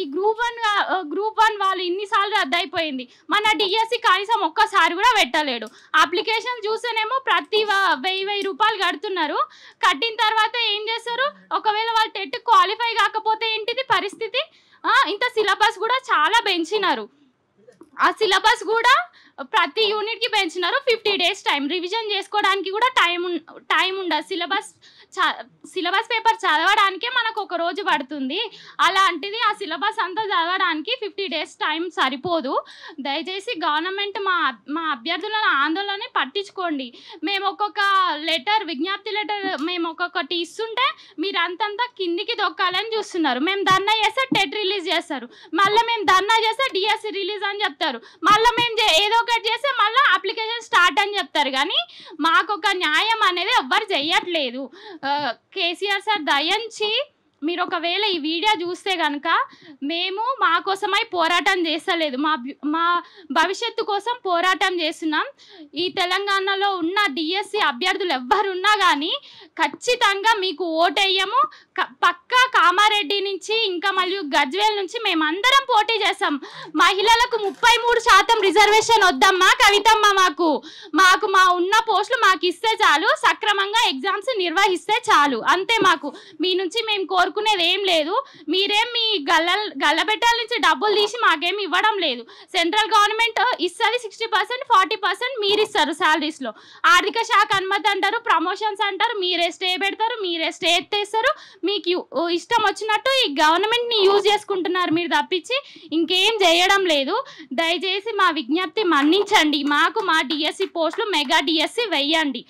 ఈ group one group one వాళ్ళు ఇన్నిసార్లు రద్దయిపోయింది మన డిఎస్సి కనీసం ఒక్కసారి కూడా పెట్టలేడు అప్లికేషన్ చూస్తేనేమో ప్రతి వెయ్యి వెయ్యి రూపాయలు కడుతున్నారు కట్టిన తర్వాత ఏం చేస్తారు ఒకవేళ వాళ్ళు టెట్ క్వాలిఫై కాకపోతే ఏంటిది పరిస్థితి ఇంత సిలబస్ కూడా చాలా పెంచినారు ఆ సిలబస్ కూడా ప్రతి యూనిట్కి పెంచినారు ఫిఫ్టీ డేస్ టైం రివిజన్ చేసుకోవడానికి కూడా టైం టైం ఉండదు సిలబస్ సిలబస్ పేపర్ చదవడానికే మనకు ఒక రోజు పడుతుంది అలాంటిది ఆ సిలబస్ అంతా చదవడానికి ఫిఫ్టీ డేస్ టైం సరిపోదు దయచేసి గవర్నమెంట్ మా మా అభ్యర్థుల ఆందోళన పట్టించుకోండి మేము ఒక్కొక్క లెటర్ విజ్ఞప్తి లెటర్ మేము ఒక్కొక్కటి ఇస్తుంటే మీరు అంతంతా కిందికి దొక్కాలని చూస్తున్నారు మేము ధర్నా చేస్తే టెట్ రిలీజ్ చేస్తారు మళ్ళీ మేము ధర్నా చేస్తే డిఎస్సి రిలీజ్ అని చెప్తారు మళ్ళీ మేము ఏదో ఒకటి చేస్తే మళ్ళీ చెప్తారు కానీ మాకు ఒక న్యాయం అనేది ఎవ్వరు చెయ్యట్లేదు కేసీఆర్ సార్ దయించి మీరు ఒకవేళ ఈ వీడియో చూస్తే కనుక మేము మా కోసమై పోరాటం చేస్తలేదు మా మా భవిష్యత్తు కోసం పోరాటం చేస్తున్నాం ఈ తెలంగాణలో ఉన్న డిఎస్సి e అభ్యర్థులు ఎవ్వరున్నా కానీ ఖచ్చితంగా మీకు ఓటేయము పక్కా కామారెడ్డి నుంచి ఇంకా మరియు గజ్వేల్ నుంచి మేమందరం పోటీ చేస్తాం మహిళలకు ముప్పై మూడు శాతం రిజర్వేషన్ వద్దమ్మా కవితమ్మ మాకు మాకు మా ఉన్న పోస్టులు మాకు ఇస్తే చాలు సక్రమంగా ఎగ్జామ్స్ నిర్వహిస్తే చాలు అంతే మాకు మీ నుంచి మేము కోరుకు కోరుకునేది ఏం లేదు మీరేం మీ గల్ల గల్లబెట్టాల నుంచి డబ్బులు తీసి మాకేం ఇవ్వడం లేదు సెంట్రల్ గవర్నమెంట్ ఇస్తుంది సిక్స్టీ పర్సెంట్ ఫార్టీ పర్సెంట్ మీరు ఇస్తారు శాలరీస్లో ఆర్థిక శాఖ అనుమతి అంటారు ప్రమోషన్స్ అంటారు మీరే స్టే పెడతారు మీరే స్టే ఎత్తేస్తారు మీకు ఇష్టం వచ్చినట్టు ఈ గవర్నమెంట్ని యూజ్ చేసుకుంటున్నారు మీరు తప్పించి ఇంకేం చేయడం లేదు దయచేసి మా విజ్ఞప్తి మన్నించండి మాకు మా డిఎస్సి పోస్టులు మెగా డిఎస్సి వెయ్యండి